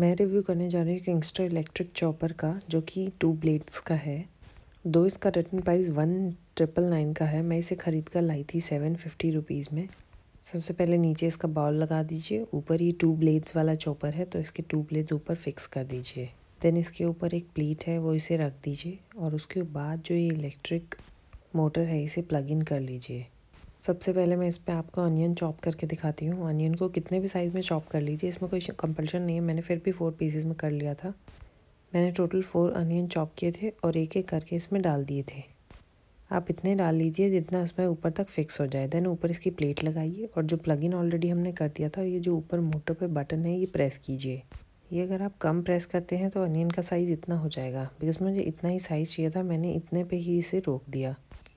मैं रिव्यू करने जा रही हूँ किंगस्टर इलेक्ट्रिक चॉपर का जो कि टू ब्लेड्स का है दो इसका return price one triple nine का है मैं इसे ख़रीद कर लाई थी सेवन फिफ्टी रुपीज़ में सबसे पहले नीचे इसका बाउल लगा दीजिए ऊपर ये टू ब्लेड्स वाला चॉपर है तो इसके टू ब्लेड्स ऊपर फिक्स कर दीजिए देन इसके ऊपर एक प्लेट है वो इसे रख दीजिए और उसके बाद जो ये इलेक्ट्रिक मोटर है इसे प्लग इन कर लीजिए सबसे पहले मैं इस पर आपको अनियन चॉप करके दिखाती हूँ अनियन को कितने भी साइज़ में चॉप कर लीजिए इसमें कोई कंपल्शन नहीं है मैंने फिर भी फोर पीसेज में कर लिया था मैंने टोटल फोर अनियन चॉप किए थे और एक एक करके इसमें डाल दिए थे आप इतने डाल लीजिए जितना इसमें ऊपर तक फिक्स हो जाए देन ऊपर इसकी प्लेट लगाइए और जो इन ऑलरेडी हमने कर दिया था ये जो ऊपर मोटर पे बटन है ये प्रेस कीजिए ये अगर आप कम प्रेस करते हैं तो अनियन का साइज़ इतना हो जाएगा बिकॉज मुझे इतना ही साइज़ चाहिए था मैंने इतने पे ही इसे रोक दिया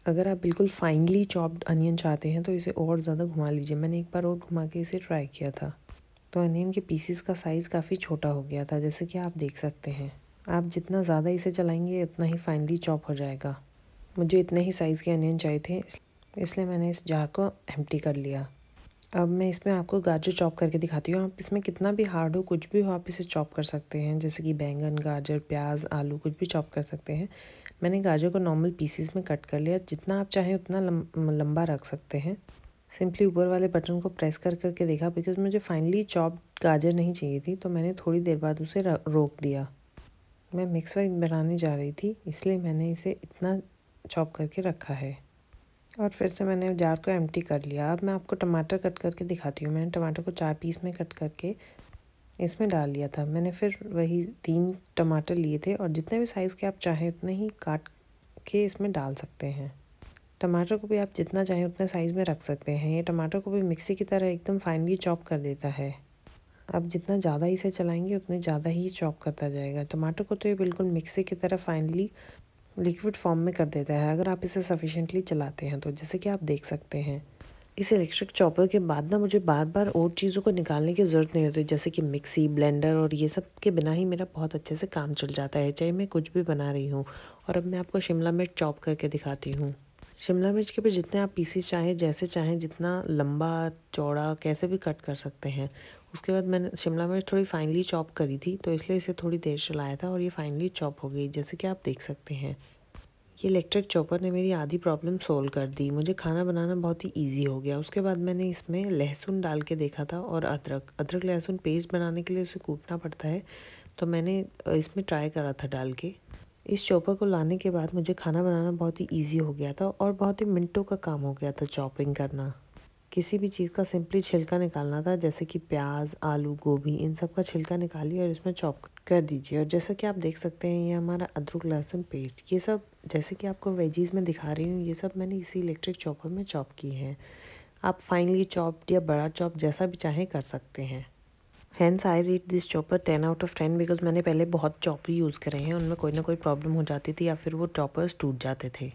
अगर आप बिल्कुल फाइनली चॉप्ड अनियन चाहते हैं तो इसे और ज़्यादा घुमा लीजिए मैंने एक बार और घुमा के इसे ट्राई किया था तो अनियन के पीसीस का साइज़ काफ़ी छोटा हो गया था जैसे कि आप देख सकते हैं आप जितना ज़्यादा इसे चलाएंगे उतना ही फाइनली चॉप हो जाएगा मुझे इतने ही साइज़ के अनियन चाहिए थे इसलिए मैंने इस जार को एम्प्टी कर लिया अब मैं इसमें आपको गाजर चॉप करके दिखाती हूँ आप इसमें कितना भी हार्ड हो कुछ भी हो आप इसे चॉप कर सकते हैं जैसे कि बैंगन गाजर प्याज आलू कुछ भी चॉप कर सकते हैं मैंने गाजर को नॉर्मल पीसीस में कट कर लिया जितना आप चाहें उतना लम, लंबा रख सकते हैं सिंपली ऊपर वाले बटन को प्रेस कर करके देखा बिकॉज मुझे फाइनली चॉप गाजर नहीं चाहिए थी तो मैंने थोड़ी देर बाद उसे रोक दिया मैं मिक्स वाइज बनाने जा रही थी इसलिए मैंने इसे इतना चॉप करके रखा है और फिर से मैंने जार को एम्प्टी कर लिया अब मैं आपको टमाटर कट करके दिखाती हूँ मैंने टमाटर को चार पीस में कट करके इसमें डाल लिया था मैंने फिर वही तीन टमाटर लिए थे और जितने भी साइज़ के आप चाहें उतने ही काट के इसमें डाल सकते हैं टमाटर को भी आप जितना चाहें उतने साइज़ में रख सकते हैं ये टमाटर को भी मिक्सी की तरह एकदम फाइनली चॉप कर देता है अब जितना ज़्यादा इसे चलाएंगे उतने ज़्यादा ही चॉप करता जाएगा टमाटर को तो ये बिल्कुल मिक्सी की तरह फाइनली लिक्विड फॉर्म में कर देता है अगर आप इसे सफिशेंटली चलाते हैं तो जैसे कि आप देख सकते हैं इस इलेक्ट्रिक चॉपर के बाद ना मुझे बार बार और चीज़ों को निकालने की ज़रूरत नहीं होती जैसे कि मिक्सी ब्लेंडर और ये सब के बिना ही मेरा बहुत अच्छे से काम चल जाता है चाहे मैं कुछ भी बना रही हूँ और अब मैं आपको शिमला मिर्च चॉप करके दिखाती हूँ शिमला मिर्च के भी जितने आप पीसीस चाहें जैसे चाहें जितना लंबा चौड़ा कैसे भी कट कर सकते हैं उसके बाद मैंने शिमला मिर्च थोड़ी फाइनली चॉप करी थी तो इसलिए इसे थोड़ी देर चलाया था और ये फाइनली चॉप हो गई जैसे कि आप देख सकते हैं ये इलेक्ट्रिक चॉपर ने मेरी आधी प्रॉब्लम सोल्व कर दी मुझे खाना बनाना बहुत ही इजी हो गया उसके बाद मैंने इसमें लहसुन डाल के देखा था और अदरक अदरक लहसुन पेस्ट बनाने के लिए उसे कूटना पड़ता है तो मैंने इसमें ट्राई करा था डाल के इस चॉपर को लाने के बाद मुझे खाना बनाना बहुत ही ईजी हो गया था और बहुत ही मिनटों का काम हो गया था चॉपिंग करना किसी भी चीज़ का सिंपली छिलका निकालना था जैसे कि प्याज आलू गोभी इन सब का छिलका निकालिए और इसमें चॉप कर दीजिए और जैसा कि आप देख सकते हैं ये हमारा अदरक लहसुन पेस्ट ये सब जैसे कि आपको वेजीज़ में दिखा रही हूँ ये सब मैंने इसी इलेक्ट्रिक चॉपर में चॉप की हैं आप फाइनली चॉप्ड या बड़ा चॉप जैसा भी चाहें कर सकते हैं hands I read this chopper ten out of ten because मैंने पहले बहुत चॉपर यूज़ करे हैं उनमें कोई ना कोई प्रॉब्लम हो जाती थी या फिर वो चॉपर्स टूट जाते थे